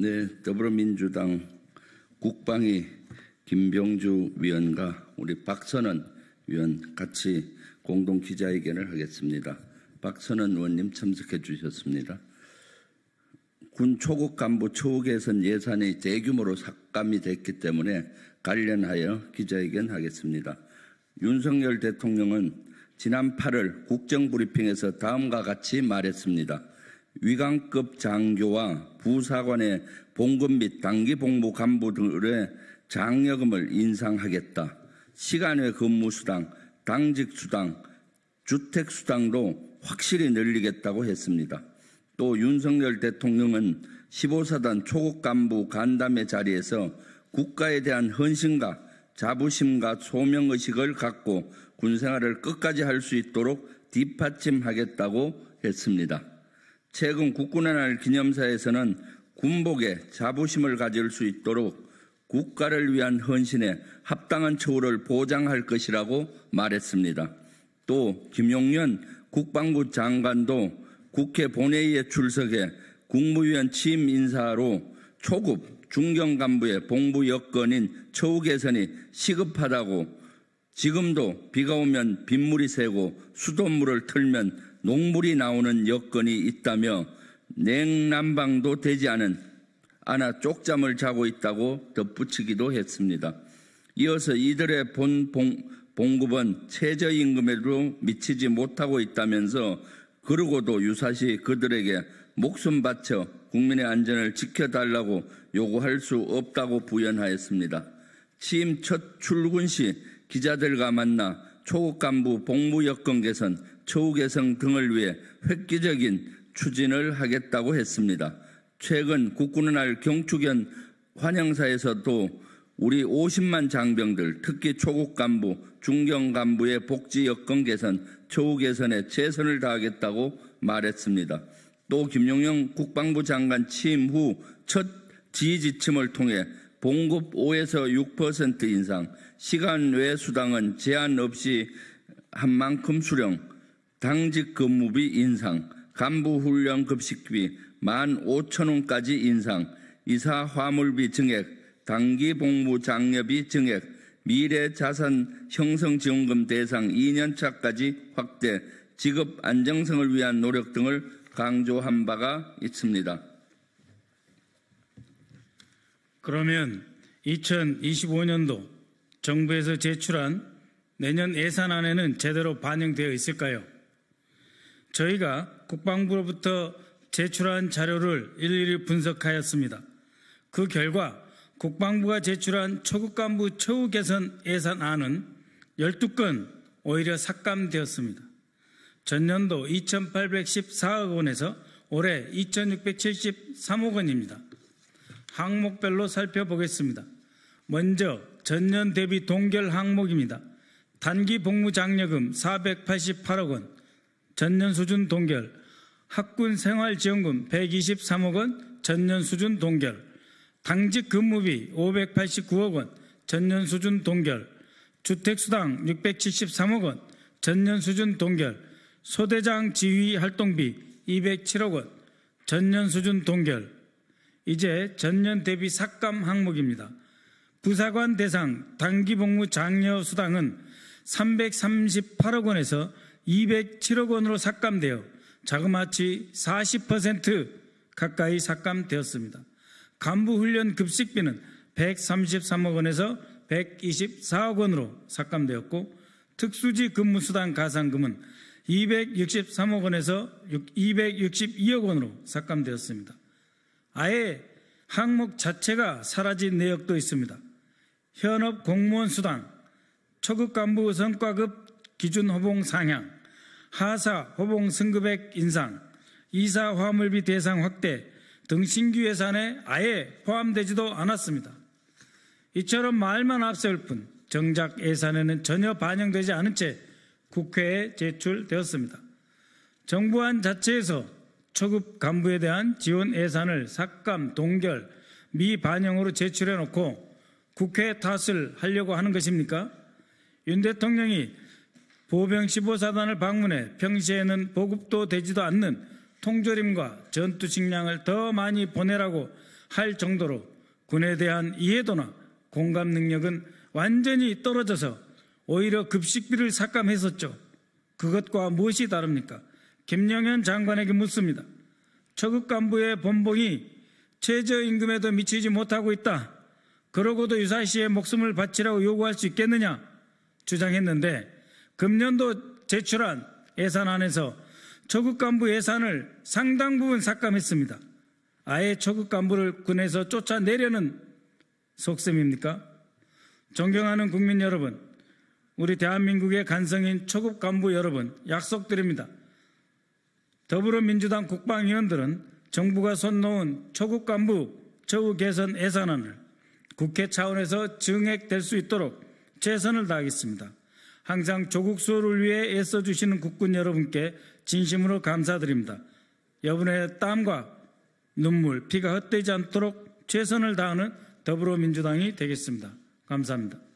네, 더불어민주당 국방위 김병주 위원과 우리 박선은 위원 같이 공동 기자회견을 하겠습니다. 박선은 의원님 참석해 주셨습니다. 군 초국 간부 초국에선 예산이 대규모로 삭감이 됐기 때문에 관련하여 기자회견 하겠습니다. 윤석열 대통령은 지난 8월 국정브리핑에서 다음과 같이 말했습니다. 위관급 장교와 부사관의 봉급 및 단기 복무 간부 등의 장려금을 인상하겠다. 시간외 근무수당, 당직수당, 주택수당도 확실히 늘리겠다고 했습니다. 또 윤석열 대통령은 15사단 초급 간부 간담회 자리에서 국가에 대한 헌신과 자부심과 소명의식을 갖고 군생활을 끝까지 할 수 있도록 뒷받침하겠다고 했습니다. 최근 국군의 날 기념사에서는 군복에 자부심을 가질 수 있도록 국가를 위한 헌신에 합당한 처우를 보장할 것이라고 말했습니다. 또 김용년 국방부 장관도 국회 본회의에 출석해 국무위원 취임 인사로 초급 중경 간부의 봉부 여건인 처우 개선이 시급하다고 지금도 비가 오면 빗물이 새고 수돗물을 틀면 농물이 나오는 여건이 있다며 냉난방도 되지 않은 아나 쪽잠을 자고 있다고 덧붙이기도 했습니다. 이어서 이들의 본 봉, 봉급은 최저임금에도 미치지 못하고 있다면서 그러고도 유사시 그들에게 목숨 바쳐 국민의 안전을 지켜달라고 요구할 수 없다고 부연하였습니다. 취임 첫 출근 시 기자들과 만나 초국 간부 복무 여건 개선, 처우 개선 등을 위해 획기적인 추진을 하겠다고 했습니다. 최근 국군의 날 경축연 환영사에서도 우리 50만 장병들, 특히 초국 간부, 중경 간부의 복지 여건 개선, 처우 개선에 최선을 다하겠다고 말했습니다. 또 김용영 국방부 장관 취임 후 첫 지지침을 통해 봉급 5에서 6% 인상, 시간 외 수당은 제한 없이 한 만큼 수령, 당직 근무비 인상, 간부훈련 급식비 15,000원까지 인상, 이사 화물비 증액, 단기 복무 장려비 증액, 미래 자산 형성 지원금 대상 2년차까지 확대, 직업 안정성을 위한 노력 등을 강조한 바가 있습니다. 그러면 2025년도 정부에서 제출한 내년 예산안에는 제대로 반영되어 있을까요? 저희가 국방부로부터 제출한 자료를 일일이 분석하였습니다. 그 결과 국방부가 제출한 초급 간부 처우 개선 예산안은 12건 오히려 삭감되었습니다. 전년도 2,814억 원에서 올해 2,673억 원입니다. 항목별로 살펴보겠습니다. 먼저 전년 대비 동결 항목입니다. 단기 복무 장려금 488억 원, 전년 수준 동결, 학군 생활 지원금 123억 원, 전년 수준 동결, 당직 근무비 589억 원, 전년 수준 동결, 주택수당 673억 원, 전년 수준 동결, 소대장 지휘 활동비 207억 원, 전년 수준 동결, 이제 전년 대비 삭감 항목입니다. 부사관 대상 단기 복무 장려 수당은 338억 원에서 207억 원으로 삭감되어 자그마치 40% 가까이 삭감되었습니다. 간부 훈련 급식비는 133억 원에서 124억 원으로 삭감되었고 특수지 근무 수당 가산금은 263억 원에서 262억 원으로 삭감되었습니다. 아예 항목 자체가 사라진 내역도 있습니다. 현업 공무원 수당, 초급 간부 성과급 기준 호봉 상향, 하사 호봉 승급액 인상, 이사 화물비 대상 확대 등 신규 예산에 아예 포함되지도 않았습니다. 이처럼 말만 앞세울뿐 정작 예산에는 전혀 반영되지 않은 채 국회에 제출되었습니다. 정부안 자체에서 초급 간부에 대한 지원 예산을 삭감, 동결, 미반영으로 제출해 놓고 국회 탓을 하려고 하는 것입니까? 윤 대통령이 보병 15사단을 방문해 평시에는 보급도 되지도 않는 통조림과 전투 식량을 더 많이 보내라고 할 정도로 군에 대한 이해도나 공감 능력은 완전히 떨어져서 오히려 급식비를 삭감했었죠. 그것과 무엇이 다릅니까? 김영현 장관에게 묻습니다. 처급 간부의 본봉이 최저임금에도 미치지 못하고 있다. 그러고도 유사시에 목숨을 바치라고 요구할 수 있겠느냐 주장했는데 금년도 제출한 예산안에서 초급 간부 예산을 상당 부분 삭감했습니다. 아예 초급 간부를 군에서 쫓아내려는 속셈입니까? 존경하는 국민 여러분, 우리 대한민국의 간성인 초급 간부 여러분, 약속드립니다. 더불어민주당 국방위원들은 정부가 선놓은 초국 간부 처우 개선 예산안을 국회 차원에서 증액될 수 있도록 최선을 다하겠습니다. 항상 조국 수호를 위해 애써주시는 국군 여러분께 진심으로 감사드립니다. 여분의 땀과 눈물, 피가 헛되지 않도록 최선을 다하는 더불어민주당이 되겠습니다. 감사합니다.